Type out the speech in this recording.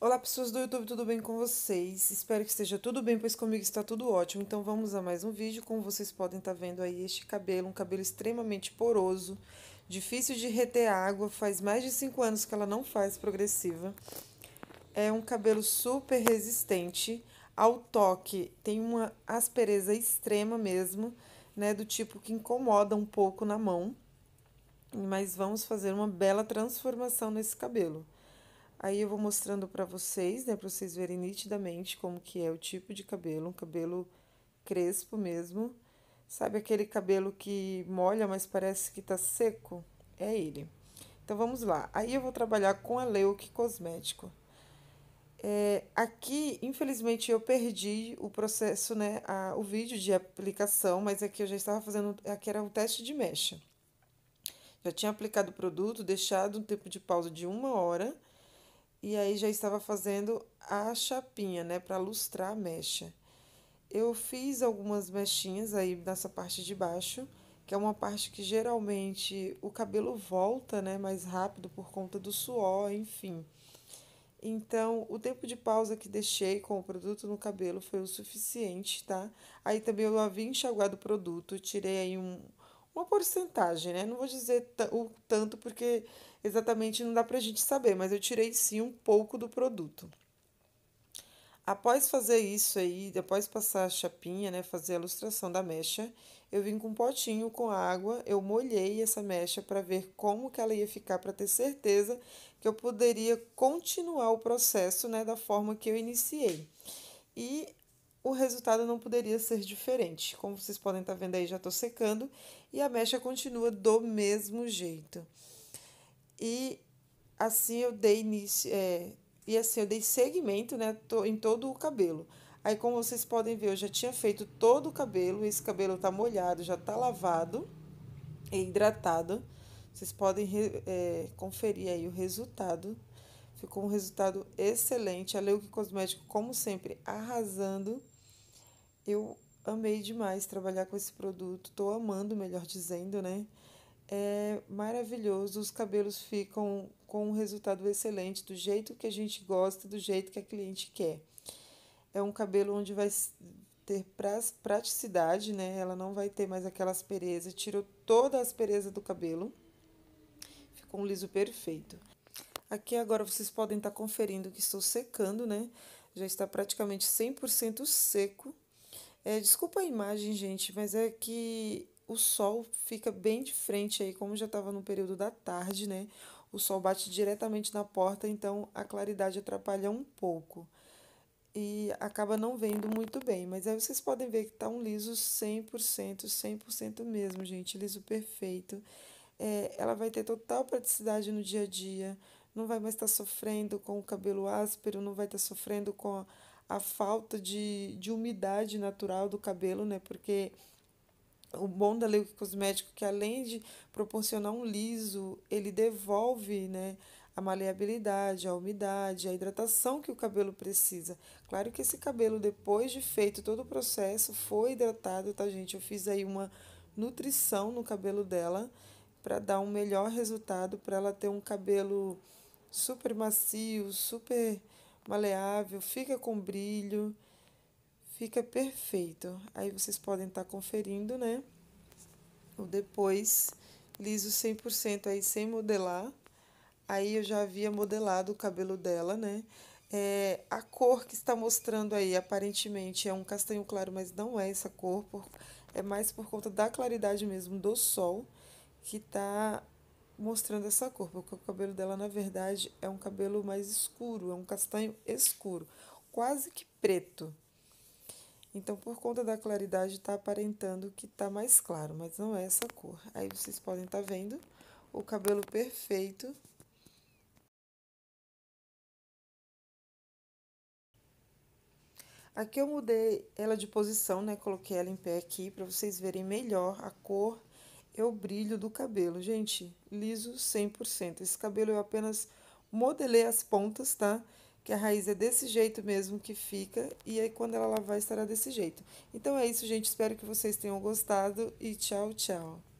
Olá, pessoas do YouTube, tudo bem com vocês? Espero que esteja tudo bem, pois comigo está tudo ótimo. Então vamos a mais um vídeo. Como vocês podem estar tá vendo aí, este cabelo, um cabelo extremamente poroso, difícil de reter água, faz mais de 5 anos que ela não faz progressiva. É um cabelo super resistente, ao toque tem uma aspereza extrema mesmo, né, do tipo que incomoda um pouco na mão. Mas vamos fazer uma bela transformação nesse cabelo. Aí eu vou mostrando para vocês, né, para vocês verem nitidamente como que é o tipo de cabelo, um cabelo crespo mesmo. Sabe aquele cabelo que molha, mas parece que tá seco? É ele. Então vamos lá. Aí eu vou trabalhar com a Leuke Cosmético. É, aqui, infelizmente, eu perdi o processo, né, a, o vídeo de aplicação, mas aqui eu já estava fazendo, aqui era o teste de mecha. Já tinha aplicado o produto, deixado um tempo de pausa de uma hora e aí já estava fazendo a chapinha, né, para lustrar a mecha. Eu fiz algumas mechinhas aí nessa parte de baixo, que é uma parte que geralmente o cabelo volta, né, mais rápido por conta do suor, enfim. Então, o tempo de pausa que deixei com o produto no cabelo foi o suficiente, tá? Aí também eu havia enxaguado o produto, tirei aí um, uma porcentagem, né? Não vou dizer o tanto porque exatamente não dá para a gente saber, mas eu tirei sim um pouco do produto. Após fazer isso aí, depois passar a chapinha, né, fazer a ilustração da mecha, eu vim com um potinho com água, eu molhei essa mecha para ver como que ela ia ficar, para ter certeza que eu poderia continuar o processo, né, da forma que eu iniciei. E o resultado não poderia ser diferente. Como vocês podem estar tá vendo aí, já estou secando e a mecha continua do mesmo jeito. E assim eu dei início, é, e assim eu dei segmento né, em todo o cabelo. Aí, como vocês podem ver, eu já tinha feito todo o cabelo. Esse cabelo tá molhado, já tá lavado e hidratado. Vocês podem é, conferir aí o resultado. Ficou um resultado excelente. A Leuque Cosmético, como sempre, arrasando. Eu amei demais trabalhar com esse produto, tô amando, melhor dizendo, né? É maravilhoso, os cabelos ficam com um resultado excelente, do jeito que a gente gosta, do jeito que a cliente quer. É um cabelo onde vai ter praticidade, né? Ela não vai ter mais aquela aspereza, tirou toda a aspereza do cabelo. Ficou um liso perfeito. Aqui agora vocês podem estar tá conferindo que estou secando, né? Já está praticamente 100% seco. É, desculpa a imagem, gente, mas é que o sol fica bem de frente aí, como já estava no período da tarde, né? O sol bate diretamente na porta, então a claridade atrapalha um pouco e acaba não vendo muito bem. Mas aí vocês podem ver que tá um liso 100%, 100% mesmo, gente, liso perfeito. É, ela vai ter total praticidade no dia a dia, não vai mais estar tá sofrendo com o cabelo áspero, não vai estar tá sofrendo com a falta de, de umidade natural do cabelo, né? Porque o bom da Leuke Cosmético é que além de proporcionar um liso, ele devolve, né, a maleabilidade, a umidade, a hidratação que o cabelo precisa. Claro que esse cabelo depois de feito todo o processo foi hidratado, tá gente? Eu fiz aí uma nutrição no cabelo dela para dar um melhor resultado, para ela ter um cabelo super macio, super maleável, fica com brilho, fica perfeito. Aí vocês podem estar tá conferindo, né? O depois, liso 100% aí sem modelar. Aí eu já havia modelado o cabelo dela, né? É, a cor que está mostrando aí, aparentemente, é um castanho claro, mas não é essa cor, por, é mais por conta da claridade mesmo do sol, que está mostrando essa cor, porque o cabelo dela, na verdade, é um cabelo mais escuro, é um castanho escuro, quase que preto. Então, por conta da claridade, está aparentando que está mais claro, mas não é essa cor. Aí vocês podem estar tá vendo o cabelo perfeito. Aqui eu mudei ela de posição, né? Coloquei ela em pé aqui para vocês verem melhor a cor é o brilho do cabelo. Gente, liso 100%. Esse cabelo eu apenas modelei as pontas, tá? Que a raiz é desse jeito mesmo que fica. E aí, quando ela lavar, estará desse jeito. Então, é isso, gente. Espero que vocês tenham gostado. E tchau, tchau.